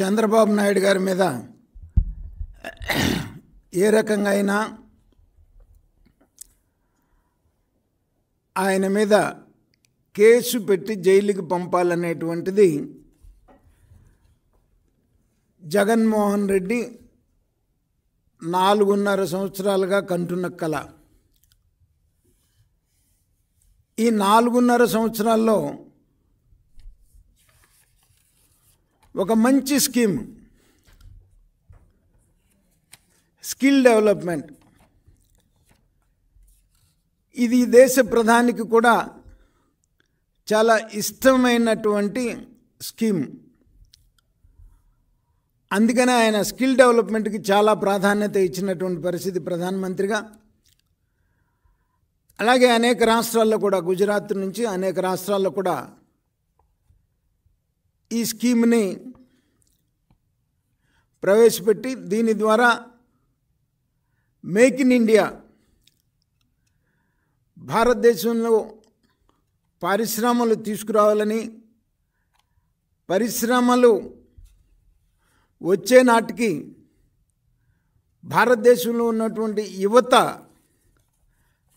చంద్రబాబు నాయుడు గారి మీద ఏ రకంగా అయినా ఆయన మీద కేసు పెట్టి జైలుకి పంపాలనేటువంటిది జగన్మోహన్ రెడ్డి నాలుగున్నర సంవత్సరాలుగా కంటున్న కళ ఈ నాలుగున్నర సంవత్సరాల్లో ఒక మంచి స్కీమ్ స్కిల్ డెవలప్మెంట్ ఇది దేశ ప్రధానికి కూడా చాలా ఇష్టమైనటువంటి స్కీమ్ అందుకనే ఆయన స్కిల్ డెవలప్మెంట్కి చాలా ప్రాధాన్యత ఇచ్చినటువంటి పరిస్థితి ప్రధానమంత్రిగా అలాగే అనేక రాష్ట్రాల్లో కూడా గుజరాత్ నుంచి అనేక రాష్ట్రాల్లో కూడా ఈ స్కీమ్ని ప్రవేశపెట్టి దీని ద్వారా మేక్ ఇన్ ఇండియా భారతదేశంలో పరిశ్రమలు తీసుకురావాలని పరిశ్రమలు వచ్చే నాటికి భారతదేశంలో ఉన్నటువంటి యువత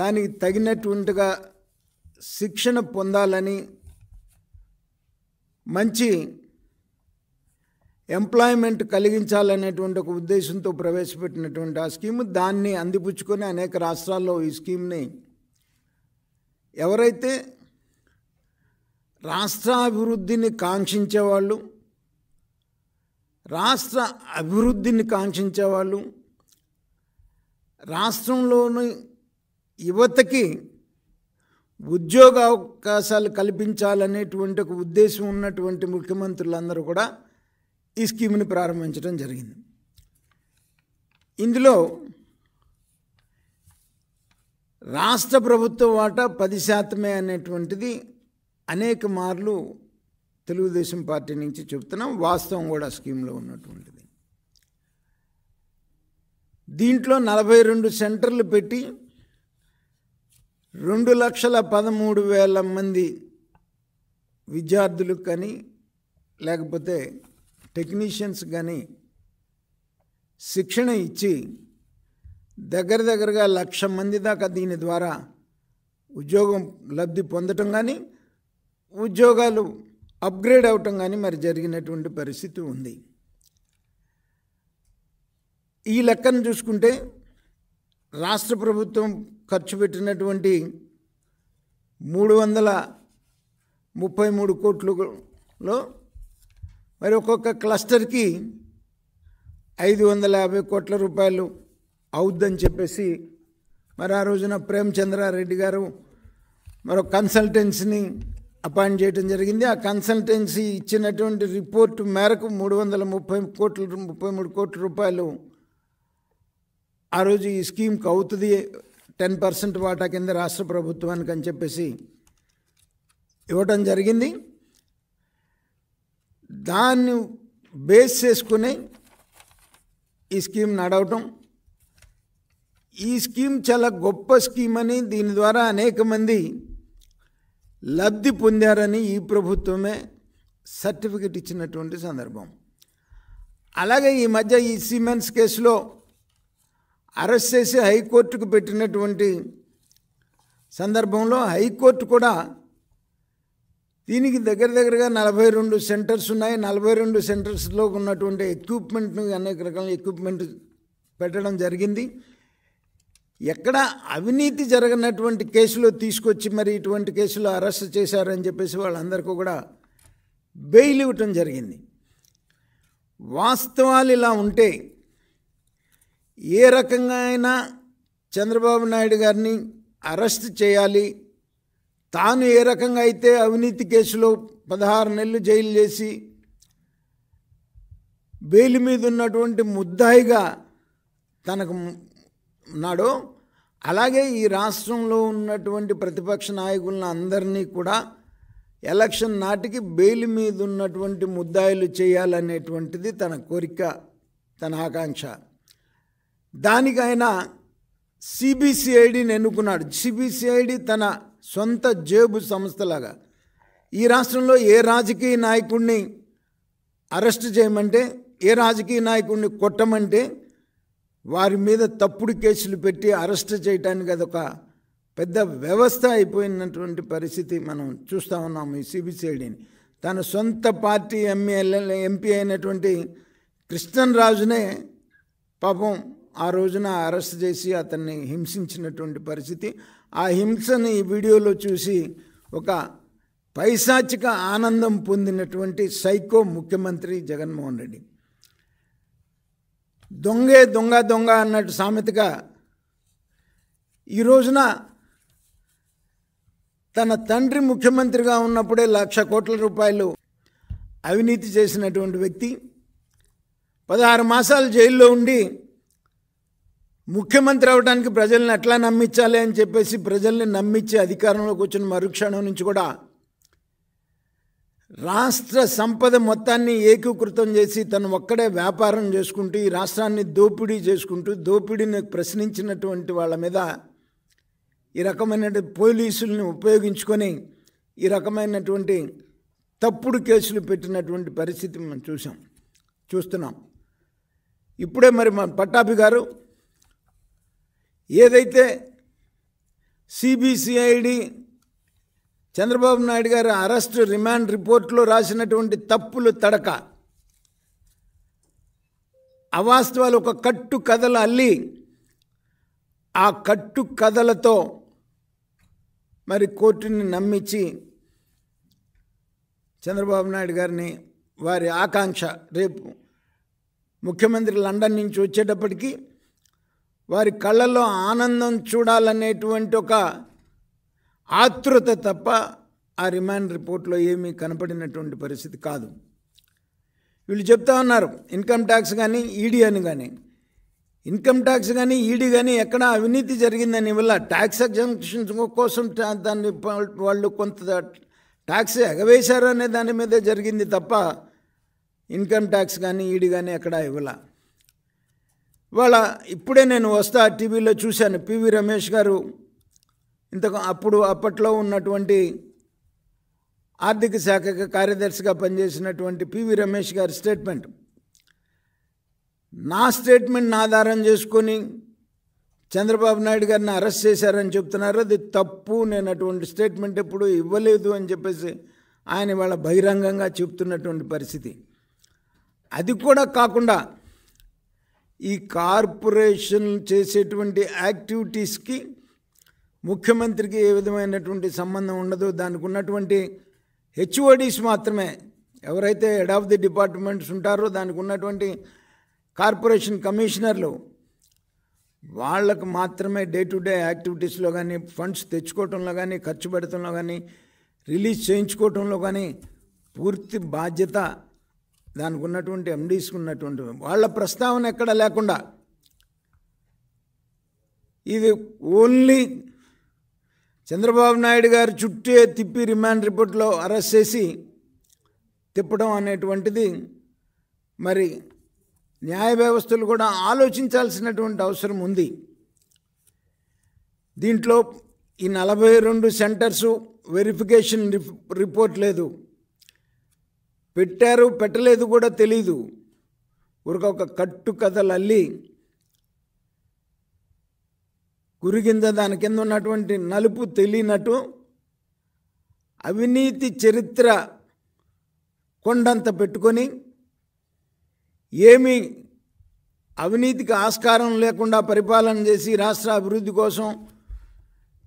దానికి తగినటువంటిగా శిక్షణ పొందాలని మంచి ఎంప్లాయ్మెంట్ కలిగించాలనేటువంటి ఒక ఉద్దేశంతో ప్రవేశపెట్టినటువంటి ఆ స్కీమ్ దాన్ని అందిపుచ్చుకొని అనేక రాష్ట్రాల్లో ఈ స్కీమ్ని ఎవరైతే రాష్ట్రాభివృద్ధిని కాంక్షించేవాళ్ళు రాష్ట్ర అభివృద్ధిని కాంక్షించేవాళ్ళు రాష్ట్రంలోని యువతకి ఉద్యోగ అవకాశాలు కల్పించాలనేటువంటి ఒక ఉద్దేశం ఉన్నటువంటి ముఖ్యమంత్రులందరూ కూడా ఈ స్కీమ్ని ప్రారంభించడం జరిగింది ఇందులో రాష్ట్ర ప్రభుత్వ వాటా పది శాతమే అనేటువంటిది అనేక మార్లు తెలుగుదేశం పార్టీ నుంచి చెప్తున్నాం వాస్తవం కూడా స్కీమ్లో ఉన్నటువంటిది దీంట్లో నలభై రెండు సెంటర్లు పెట్టి రెండు లక్షల పదమూడు వేల మంది విద్యార్థులకు కానీ లేకపోతే టెక్నీషియన్స్ కానీ శిక్షణ ఇచ్చి దగ్గర దగ్గరగా లక్ష మంది దాకా దీని ద్వారా ఉద్యోగం లబ్ధి పొందటం కానీ ఉద్యోగాలు అప్గ్రేడ్ అవటం కానీ మరి జరిగినటువంటి పరిస్థితి ఉంది ఈ లెక్కను చూసుకుంటే రాష్ట్ర ప్రభుత్వం ఖర్చు పెట్టినటువంటి మూడు వందల ముప్పై మూడు కోట్లలో మరి ఒక్కొక్క క్లస్టర్కి ఐదు వందల యాభై కోట్ల రూపాయలు అవుద్దని చెప్పేసి మరి ఆ రోజున ప్రేమ్ చంద్రారెడ్డి గారు మరో కన్సల్టెన్సీని అపాయింట్ చేయడం జరిగింది ఆ కన్సల్టెన్సీ ఇచ్చినటువంటి రిపోర్ట్ మేరకు మూడు వందల ముప్పై కోట్ల ముప్పై మూడు కోట్ల రూపాయలు ఆ రోజు ఈ స్కీమ్కి అవుతుంది టెన్ పర్సెంట్ వాటా కింద రాష్ట్ర ప్రభుత్వానికి అని చెప్పేసి ఇవ్వటం జరిగింది దాన్ని బేస్ చేసుకుని ఈ స్కీమ్ నడవటం ఈ స్కీమ్ చాలా గొప్ప స్కీమ్ అని దీని ద్వారా అనేక మంది లబ్ధి పొందారని ఈ ప్రభుత్వమే సర్టిఫికెట్ ఇచ్చినటువంటి సందర్భం అలాగే ఈ మధ్య ఈ సిమెంట్స్ కేసులో అరెస్ట్ చేసి హైకోర్టుకు పెట్టినటువంటి సందర్భంలో హైకోర్టు కూడా దీనికి దగ్గర దగ్గరగా నలభై రెండు సెంటర్స్ ఉన్నాయి నలభై రెండు సెంటర్స్లో ఉన్నటువంటి ఎక్విప్మెంట్ను అనేక రకాల ఎక్విప్మెంట్ పెట్టడం జరిగింది ఎక్కడ అవినీతి జరగనటువంటి కేసులో తీసుకొచ్చి మరి ఇటువంటి కేసులో అరెస్ట్ చేశారని చెప్పేసి వాళ్ళందరికీ కూడా బెయిల్ ఇవ్వటం జరిగింది వాస్తవాలు ఇలా ఉంటే ఏ రకంగా అయినా చంద్రబాబు నాయుడు గారిని అరెస్ట్ చేయాలి తాను ఏ రకంగా అయితే అవినీతి కేసులో పదహారు నెలలు జైలు చేసి బెయిల్ మీద ఉన్నటువంటి ముద్దాయిగా తనకు ఉన్నాడో అలాగే ఈ రాష్ట్రంలో ఉన్నటువంటి ప్రతిపక్ష నాయకులను అందరినీ కూడా ఎలక్షన్ నాటికి బెయిల్ మీద ఉన్నటువంటి ముద్దాయిలు చేయాలనేటువంటిది తన కోరిక తన ఆకాంక్ష దానికైనా సిబిసిఐడి ఎన్నుకున్నాడు సిబిసిఐడి తన సొంత జేబు సంస్థలాగా ఈ రాష్ట్రంలో ఏ రాజకీయ నాయకుడిని అరెస్ట్ చేయమంటే ఏ రాజకీయ నాయకుడిని కొట్టమంటే వారి మీద తప్పుడు కేసులు పెట్టి అరెస్ట్ చేయడానికి అదొక పెద్ద వ్యవస్థ అయిపోయినటువంటి పరిస్థితి మనం చూస్తూ ఉన్నాము ఈ సిబిసిఐడిని తన సొంత పార్టీ ఎమ్మెల్యే ఎంపీ అయినటువంటి కృష్ణన్ రాజునే పాపం ఆ రోజున అరెస్ట్ చేసి అతన్ని హింసించినటువంటి పరిస్థితి ఆ హింసని ఈ వీడియోలో చూసి ఒక పైశాచిక ఆనందం పొందినటువంటి సైకో ముఖ్యమంత్రి జగన్మోహన్ రెడ్డి దొంగే దొంగ దొంగ అన్నట్టు సామెతగా ఈ రోజున తన తండ్రి ముఖ్యమంత్రిగా ఉన్నప్పుడే లక్ష కోట్ల రూపాయలు అవినీతి చేసినటువంటి వ్యక్తి పదహారు మాసాలు జైల్లో ఉండి ముఖ్యమంత్రి అవడానికి ప్రజల్ని ఎట్లా నమ్మించాలి అని చెప్పేసి ప్రజల్ని నమ్మించి అధికారంలోకి వచ్చిన మరుక్షణం నుంచి కూడా రాష్ట్ర సంపద మొత్తాన్ని ఏకీకృతం చేసి తను ఒక్కడే వ్యాపారం చేసుకుంటూ ఈ రాష్ట్రాన్ని దోపిడీ చేసుకుంటూ దోపిడీని ప్రశ్నించినటువంటి వాళ్ళ మీద ఈ రకమైన పోలీసుల్ని ఉపయోగించుకొని ఈ రకమైనటువంటి తప్పుడు కేసులు పెట్టినటువంటి పరిస్థితి మనం చూసాం చూస్తున్నాం ఇప్పుడే మరి పట్టాభి గారు ఏదైతే సిబిసిఐడి చంద్రబాబు నాయుడు గారి అరెస్ట్ రిమాండ్ రిపోర్ట్లో రాసినటువంటి తప్పులు తడక అవాస్తవాలు ఒక కట్టు కథలు అల్లి ఆ కట్టు కథలతో మరి కోర్టుని నమ్మించి చంద్రబాబు నాయుడు గారిని వారి ఆకాంక్ష రేపు ముఖ్యమంత్రి లండన్ నుంచి వచ్చేటప్పటికీ వారి కళ్ళల్లో ఆనందం చూడాలనేటువంటి ఒక ఆతృత తప్ప ఆ రిమాండ్ రిపోర్ట్లో ఏమీ కనపడినటువంటి పరిస్థితి కాదు వీళ్ళు చెప్తా ఉన్నారు ఇన్కమ్ ట్యాక్స్ కానీ ఈడీ అని కానీ ఇన్కమ్ ట్యాక్స్ కానీ ఈడీ కానీ ఎక్కడ అవినీతి జరిగిందని వల్ల ట్యాక్స్ ఎగ్జంక్షన్స్ కోసం దాన్ని వాళ్ళు కొంత ట్యాక్స్ ఎగవేశారు అనే దాని మీద జరిగింది తప్ప ఇన్కమ్ ట్యాక్స్ కానీ ఈడీ కానీ ఎక్కడ ఇవ్వలే ఇవాళ ఇప్పుడే నేను వస్తా టీవీలో చూశాను పివి రమేష్ గారు ఇంతకు అప్పుడు అప్పట్లో ఉన్నటువంటి ఆర్థిక శాఖ కార్యదర్శిగా పనిచేసినటువంటి పివి రమేష్ గారి స్టేట్మెంట్ నా స్టేట్మెంట్ని ఆధారం చేసుకొని చంద్రబాబు నాయుడు గారిని అరెస్ట్ చేశారని చెప్తున్నారు అది తప్పు నేను అటువంటి స్టేట్మెంట్ ఎప్పుడు ఇవ్వలేదు అని చెప్పేసి ఆయన వాళ్ళ బహిరంగంగా చెప్తున్నటువంటి పరిస్థితి అది కూడా కాకుండా ఈ కార్పొరేషన్ చేసేటువంటి యాక్టివిటీస్కి ముఖ్యమంత్రికి ఏ విధమైనటువంటి సంబంధం ఉండదు దానికి ఉన్నటువంటి హెచ్ఓడీస్ మాత్రమే ఎవరైతే హెడ్ ఆఫ్ ది డిపార్ట్మెంట్స్ ఉంటారో దానికి ఉన్నటువంటి కార్పొరేషన్ కమిషనర్లు వాళ్ళకు మాత్రమే డే టు డే యాక్టివిటీస్లో కానీ ఫండ్స్ తెచ్చుకోవటంలో కానీ ఖర్చు పెడటంలో కానీ రిలీజ్ చేయించుకోవటంలో కానీ పూర్తి బాధ్యత దానికి ఉన్నటువంటి ఎండీస్కి ఉన్నటువంటి వాళ్ళ ప్రస్తావన ఎక్కడ లేకుండా ఇది ఓన్లీ చంద్రబాబు నాయుడు గారు చుట్టే తిప్పి రిమాండ్ రిపోర్ట్లో అరెస్ట్ చేసి తిప్పడం అనేటువంటిది మరి న్యాయ వ్యవస్థలు కూడా ఆలోచించాల్సినటువంటి అవసరం ఉంది దీంట్లో ఈ నలభై రెండు సెంటర్సు వెరిఫికేషన్ రిపోర్ట్ లేదు పెట్టారు పెట్టలేదు కూడా తెలీదు ఊరిక ఒక కట్టు కథలు అల్లి గురిగింద దాని కింద ఉన్నటువంటి నలుపు తెలియనట్టు అవినీతి చరిత్ర కొండంత పెట్టుకొని ఏమీ అవినీతికి ఆస్కారం లేకుండా పరిపాలన చేసి రాష్ట్ర అభివృద్ధి కోసం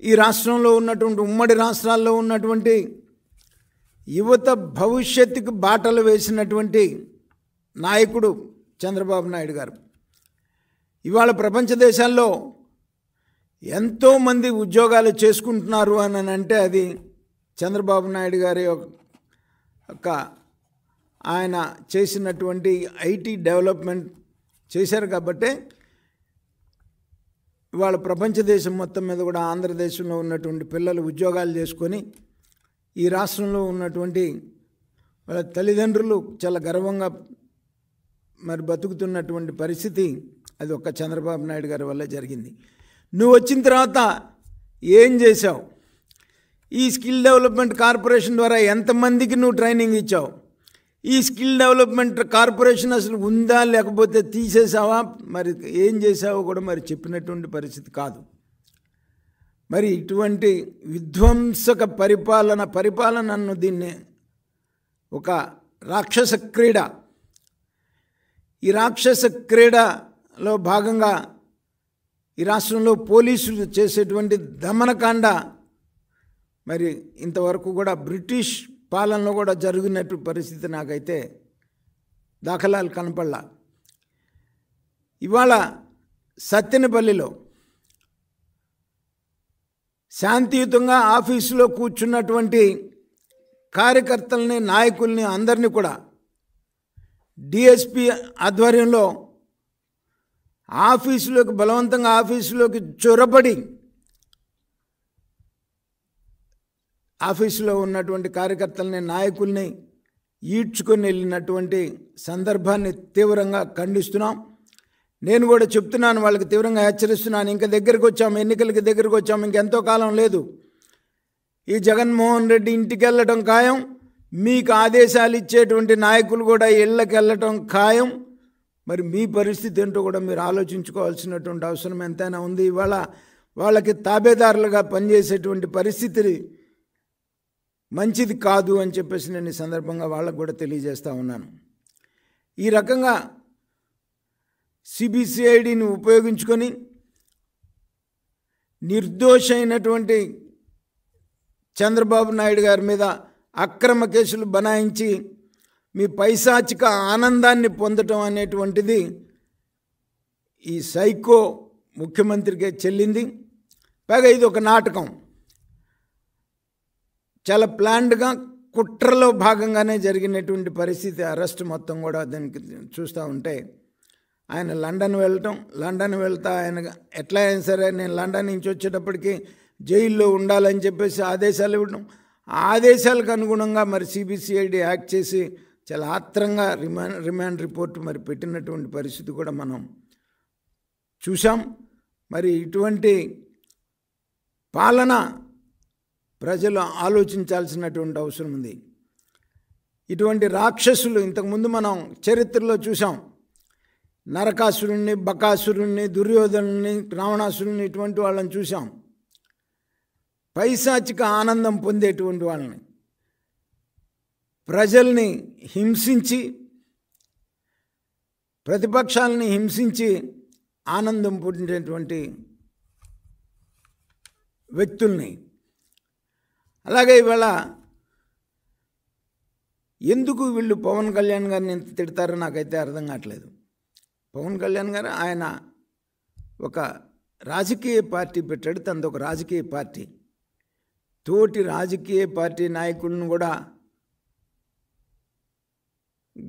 ఈ రాష్ట్రంలో ఉన్నటువంటి ఉమ్మడి రాష్ట్రాల్లో ఉన్నటువంటి యువత భవిష్యత్తుకు బాటలు వేసినటువంటి నాయకుడు చంద్రబాబు నాయుడు గారు ఇవాళ ప్రపంచ దేశాల్లో ఎంతోమంది ఉద్యోగాలు చేసుకుంటున్నారు అని అంటే అది చంద్రబాబు నాయుడు గారి యొక్క ఆయన చేసినటువంటి ఐటీ డెవలప్మెంట్ చేశారు కాబట్టే ఇవాళ ప్రపంచ దేశం మొత్తం మీద కూడా ఆంధ్రదేశంలో ఉన్నటువంటి పిల్లలు ఉద్యోగాలు చేసుకొని ఈ రాష్ట్రంలో ఉన్నటువంటి వాళ్ళ తల్లిదండ్రులు చాలా గర్వంగా మరి బతుకుతున్నటువంటి పరిస్థితి అది ఒక్క చంద్రబాబు నాయుడు గారి వల్ల జరిగింది నువ్వు వచ్చిన తర్వాత ఏం చేశావు ఈ స్కిల్ డెవలప్మెంట్ కార్పొరేషన్ ద్వారా ఎంతమందికి నువ్వు ట్రైనింగ్ ఇచ్చావు ఈ స్కిల్ డెవలప్మెంట్ కార్పొరేషన్ అసలు ఉందా లేకపోతే తీసేసావా మరి ఏం చేసావో కూడా మరి చెప్పినటువంటి పరిస్థితి కాదు మరి ఇటువంటి విధ్వంసక పరిపాలన పరిపాలన అన్ను ఒక రాక్షస క్రీడ ఈ రాక్షస క్రీడలో భాగంగా ఈ రాష్ట్రంలో పోలీసులు చేసేటువంటి దమనకాండ మరి ఇంతవరకు కూడా బ్రిటిష్ పాలనలో కూడా జరిగినట్టు పరిస్థితి నాకైతే దాఖలాలు కనపడలా ఇవాళ సత్యనపల్లిలో శాంతియుతంగా ఆఫీసులో కూర్చున్నటువంటి కార్యకర్తల్ని నాయకుల్ని అందరినీ కూడా డిఎస్పి ఆధ్వర్యంలో ఆఫీసులోకి బలవంతంగా ఆఫీసులోకి చొరబడి ఆఫీసులో ఉన్నటువంటి కార్యకర్తల్ని నాయకుల్ని ఈడ్చుకొని వెళ్ళినటువంటి సందర్భాన్ని తీవ్రంగా ఖండిస్తున్నాం నేను కూడా చెప్తున్నాను వాళ్ళకి తీవ్రంగా హెచ్చరిస్తున్నాను ఇంకా దగ్గరికి వచ్చాము ఎన్నికలకి దగ్గరకు వచ్చాము ఇంకెంతో కాలం లేదు ఈ జగన్మోహన్ రెడ్డి ఇంటికి వెళ్ళటం ఖాయం మీకు ఆదేశాలు ఇచ్చేటువంటి నాయకులు కూడా ఇళ్ళకి వెళ్ళటం ఖాయం మరి మీ పరిస్థితి ఏంటో కూడా మీరు ఆలోచించుకోవాల్సినటువంటి అవసరం ఎంతైనా ఉంది ఇవాళ వాళ్ళకి తాబేదారులుగా పనిచేసేటువంటి పరిస్థితి మంచిది కాదు అని చెప్పేసి నేను ఈ సందర్భంగా వాళ్ళకు కూడా తెలియజేస్తూ ఉన్నాను ఈ రకంగా సిబిసిఐడిని ఉపయోగించుకొని నిర్దోషైనటువంటి చంద్రబాబు నాయుడు గారి మీద అక్రమ కేసులు బనాయించి మీ పైశాచిక ఆనందాన్ని పొందటం అనేటువంటిది ఈ సైకో ముఖ్యమంత్రికే చెల్లింది పైగా ఇది ఒక నాటకం చాలా ప్లాండ్గా కుట్రలో భాగంగానే జరిగినటువంటి పరిస్థితి అరెస్ట్ మొత్తం కూడా దానికి చూస్తూ ఉంటే ఆయన లండన్ వెళ్ళటం లండన్ వెళ్తా ఆయన ఎట్లా అయినా సరే నేను లండన్ నుంచి వచ్చేటప్పటికి జైల్లో ఉండాలని చెప్పేసి ఆదేశాలు ఇవ్వడం ఆదేశాలకు అనుగుణంగా మరి సిబిసిఐడి యాక్ట్ చేసి చాలా ఆత్రంగా రిమాండ్ రిమాండ్ రిపోర్ట్ మరి పెట్టినటువంటి పరిస్థితి కూడా మనం చూసాం మరి ఇటువంటి పాలన ప్రజలు ఆలోచించాల్సినటువంటి అవసరం ఉంది ఇటువంటి రాక్షసులు ఇంతకుముందు మనం చరిత్రలో చూసాం నరకాసురుణ్ణి బకాసురుణ్ణి దుర్యోధనుణ్ణి రావణాసురుణ్ణి ఇటువంటి వాళ్ళని చూసాం పైశాచిక ఆనందం పొందేటువంటి వాళ్ళని ప్రజల్ని హింసించి ప్రతిపక్షాలని హింసించి ఆనందం పొందేటువంటి వ్యక్తుల్ని అలాగే ఇవాళ ఎందుకు వీళ్ళు పవన్ కళ్యాణ్ గారిని ఎంత తిడతారో నాకైతే అర్థం కావట్లేదు పవన్ కళ్యాణ్ గారు ఆయన ఒక రాజకీయ పార్టీ పెట్టాడు తనది ఒక రాజకీయ పార్టీ తోటి రాజకీయ పార్టీ నాయకులను కూడా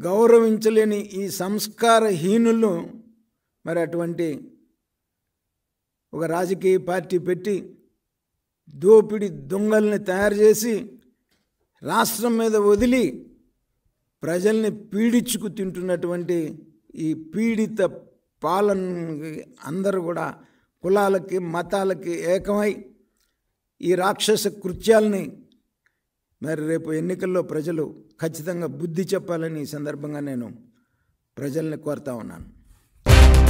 గౌరవించలేని ఈ సంస్కారహీనులు మరి అటువంటి ఒక రాజకీయ పార్టీ పెట్టి దోపిడి దొంగల్ని తయారు చేసి రాష్ట్రం మీద వదిలి ప్రజల్ని పీడించుకు తింటున్నటువంటి ఈ పీడిత పాలన అందరూ కూడా కులాలకి మతాలకి ఏకమై ఈ రాక్షస కృత్యాలని మరి రేపు ఎన్నికల్లో ప్రజలు ఖచ్చితంగా బుద్ధి చెప్పాలని ఈ సందర్భంగా నేను ప్రజల్ని కోరుతా ఉన్నాను